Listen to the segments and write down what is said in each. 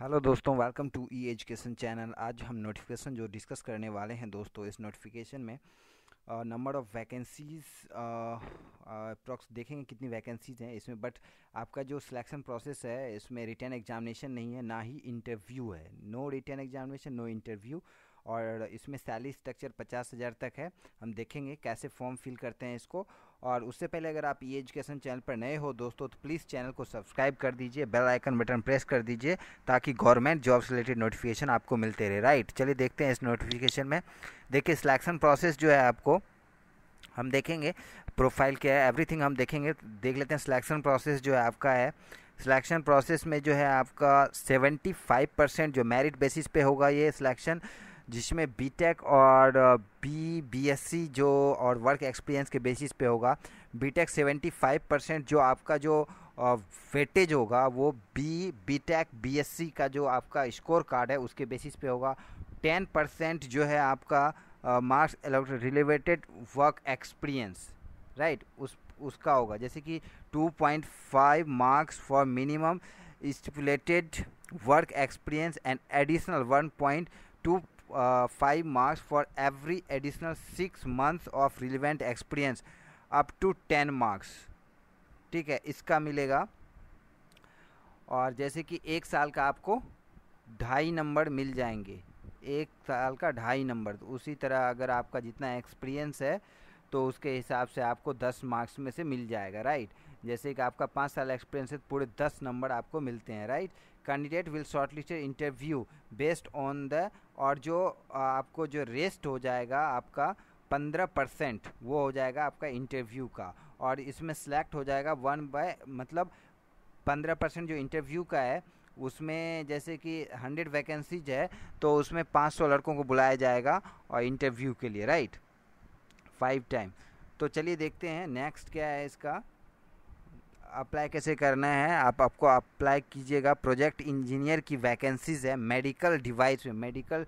Hello दोस्तों welcome to E education channel आज हम नोटिफिकेशन जो डिस्कस करने वाले हैं दोस्तों इस नोटिफिकेशन में नंबर ऑफ़ वैकेंसीज़ अप्रॉक्स देखेंगे कितनी वैकेंसीज़ हैं इसमें बट आपका जो सिलेक्शन प्रोसेस है इसमें रिटर्न एग्जामिनेशन नहीं है ना ही इंटरव्यू है no written examination no interview और इसमें सैलरी स्ट्रक्चर पचास हज़ार तक है हम देखेंगे कैसे फॉर्म फिल करते हैं इसको और उससे पहले अगर आप ये एजुकेशन चैनल पर नए हो दोस्तों तो प्लीज़ चैनल को सब्सक्राइब कर दीजिए बेल आइकन बटन प्रेस कर दीजिए ताकि गवर्नमेंट जॉब से रिलेटेड नोटिफिकेशन आपको मिलते रहे राइट चलिए देखते हैं इस नोटिफिकेशन में देखिए सिलेक्शन प्रोसेस जो है आपको हम देखेंगे प्रोफाइल क्या है एवरीथिंग हम देखेंगे देख लेते हैं सिलेक्शन प्रोसेस जो है आपका है सिलेक्शन प्रोसेस में जो है आपका सेवेंटी फाइव परसेंट जो मेरिट बेसिस पे होगा ये सिलेक्शन जिसमें बीटेक और बी बीएससी जो और वर्क एक्सपीरियंस के बेसिस पे होगा बीटेक 75 परसेंट जो आपका जो वेटेज होगा वो बी बीटेक बीएससी का जो आपका स्कोर कार्ड है उसके बेसिस पे होगा 10 परसेंट जो है आपका marks relevant work experience right उस उसका होगा जैसे कि 2.5 marks for minimum stipulated work experience and additional 1.2 five marks for every additional six months of relevant experience up to ten marks ठीक है इसका मिलेगा और जैसे कि एक साल का आपको ढाई नंबर मिल जाएंगे एक साल का ढाई नंबर तो उसी तरह अगर आपका जितना एक्सपीरियंस है तो उसके हिसाब से आपको दस मार्क्स में से मिल जाएगा राइट जैसे कि आपका पाँच साल एक्सपीरियंस है पूरे दस नंबर आपको मिलते हैं right candidate will shortlisted interview based on the और जो आपको जो रेस्ट हो जाएगा आपका पंद्रह परसेंट वो हो जाएगा आपका इंटरव्यू का और इसमें सेलेक्ट हो जाएगा वन बाय मतलब पंद्रह परसेंट जो इंटरव्यू का है उसमें जैसे कि हंड्रेड वैकेंसीज है तो उसमें पाँच सौ लड़कों को बुलाया जाएगा और इंटरव्यू के लिए राइट फाइव टाइम तो चलिए देखते हैं नेक्स्ट क्या है इसका अप्लाई कैसे करना है आप आपको अप्लाई कीजिएगा प्रोजेक्ट इंजीनियर की वैकेंसीज़ है मेडिकल डिवाइस में मेडिकल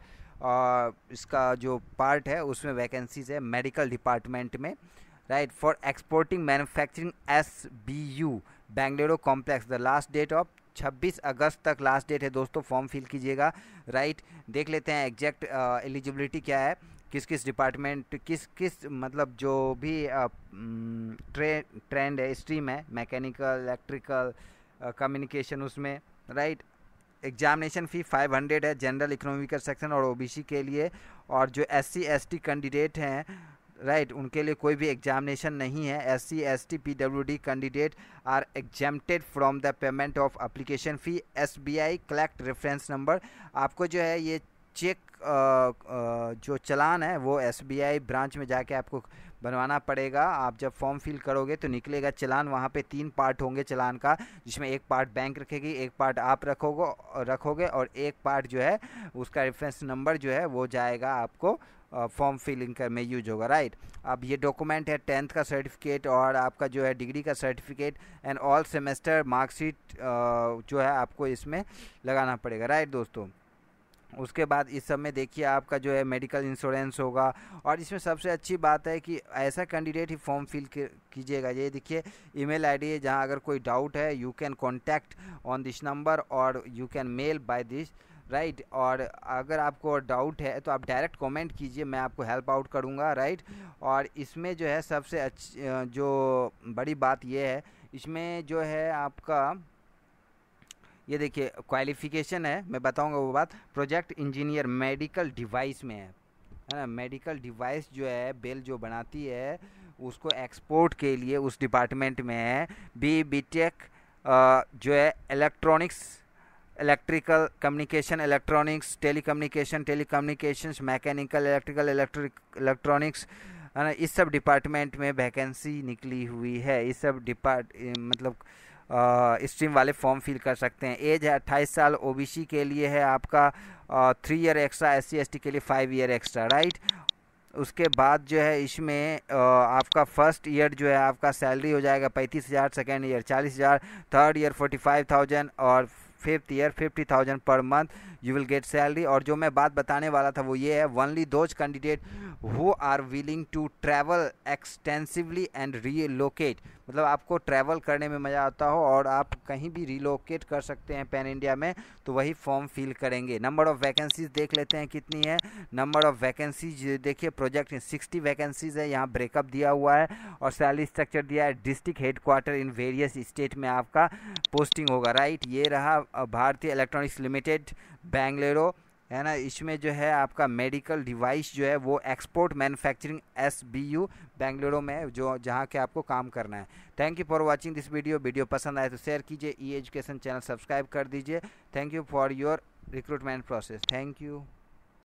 इसका जो पार्ट है उसमें वैकेंसीज़ है मेडिकल डिपार्टमेंट में right for exporting manufacturing S B U Bengaluru complex the last date of 26 अगस्त तक लास्ट डेट है दोस्तों फॉर्म फिल कीजिएगा राइट देख लेते हैं एग्जैक्ट एलिजिबिलिटी क्या है किस किस डिपार्टमेंट किस किस मतलब जो भी ट्रे ट्रेंड है स्ट्रीम है मैकेनिकल इलेक्ट्रिकल कम्युनिकेशन उसमें राइट एग्जामिनेशन फ़ी 500 है जनरल इकोनॉमिकल सेक्शन और ओबीसी के लिए और जो एस सी कैंडिडेट हैं राइट right, उनके लिए कोई भी एग्जामिनेशन नहीं है S C S T P W D candidate are exempted from the payment of application fee S B I collect reference number आपको जो है ये चेक आ, आ, जो चलान है वो एसबीआई ब्रांच में जाके आपको बनवाना पड़ेगा आप जब फॉर्म फिल करोगे तो निकलेगा चलान वहाँ पे तीन पार्ट होंगे चलान का जिसमें एक पार्ट बैंक रखेगी एक पार्ट आप रखोगे रखोगे और एक पार्ट जो है उसका रेफरेंस नंबर जो है वो जाएगा आपको फॉर्म फिलिंग कर में यूज होगा राइट अब ये डॉक्यूमेंट है टेंथ का सर्टिफिकेट और आपका जो है डिग्री का certificate and all semester marksheet जो है आपको इसमें लगाना पड़ेगा राइट दोस्तों उसके बाद इस सब में देखिए आपका जो है मेडिकल इंश्योरेंस होगा और इसमें सबसे अच्छी बात है कि ऐसा कैंडिडेट ही फॉर्म फिल कीजिएगा ये देखिए ईमेल आईडी है जहाँ अगर कोई डाउट है you can contact on this number और you can mail by this right right? और अगर आपको डाउट है तो आप डायरेक्ट कमेंट कीजिए मैं आपको हेल्प आउट करूँगा राइट right? और इसमें जो है सबसे अच्छी जो बड़ी बात यह है इसमें जो है आपका ये देखिए क्वालिफिकेशन है मैं बताऊंगा वो बात प्रोजेक्ट इंजीनियर मेडिकल डिवाइस में है है ना मेडिकल डिवाइस जो है बेल जो बनाती है उसको एक्सपोर्ट के लिए उस डिपार्टमेंट में है बी बी टेक जो है electronics electrical communication electronics telecommunication telecommunication mechanical electrical electric electronics है ना इस सब डिपार्टमेंट में वैकेंसी निकली हुई है इस सब डिपार्ट मतलब स्ट्रीम वाले फॉर्म फिल कर सकते हैं एज है अट्ठाईस साल ओ के लिए है आपका three year extra S C के लिए फाइव ईयर एक्स्ट्रा राइट उसके बाद जो है इसमें आपका फर्स्ट ईयर जो है आपका सैलरी हो जाएगा पैंतीस हज़ार सेकेंड ईयर चालीस हज़ार third year forty five thousand और fifth year fifty thousand per month you will get salary और जो मैं बात बताने वाला था वो ये है only those candidate who are willing to travel extensively and relocate मतलब आपको ट्रैवल करने में मज़ा आता हो और आप कहीं भी रिलोकेट कर सकते हैं पैन इंडिया में तो वही फॉर्म फिल करेंगे नंबर ऑफ़ वैकेंसीज़ देख लेते हैं कितनी है नंबर ऑफ़ वैकेंसीज देखिए प्रोजेक्ट में सिक्सटी वैकेंसीज़ है यहाँ ब्रेकअप दिया हुआ है और सैलरी स्ट्रक्चर दिया है district headquarter in various state में आपका पोस्टिंग होगा राइट ये रहा भारतीय इलेक्ट्रॉनिक्स लिमिटेड बेंगलेरो है ना इसमें जो है आपका मेडिकल डिवाइस जो है वो export manufacturing S B U Bengaluru में जो जहाँ के आपको काम करना है thank you for watching this video video पसंद आए तो शेयर कीजिए ई एजुकेशन चैनल सब्सक्राइब कर दीजिए thank you for your recruitment process thank you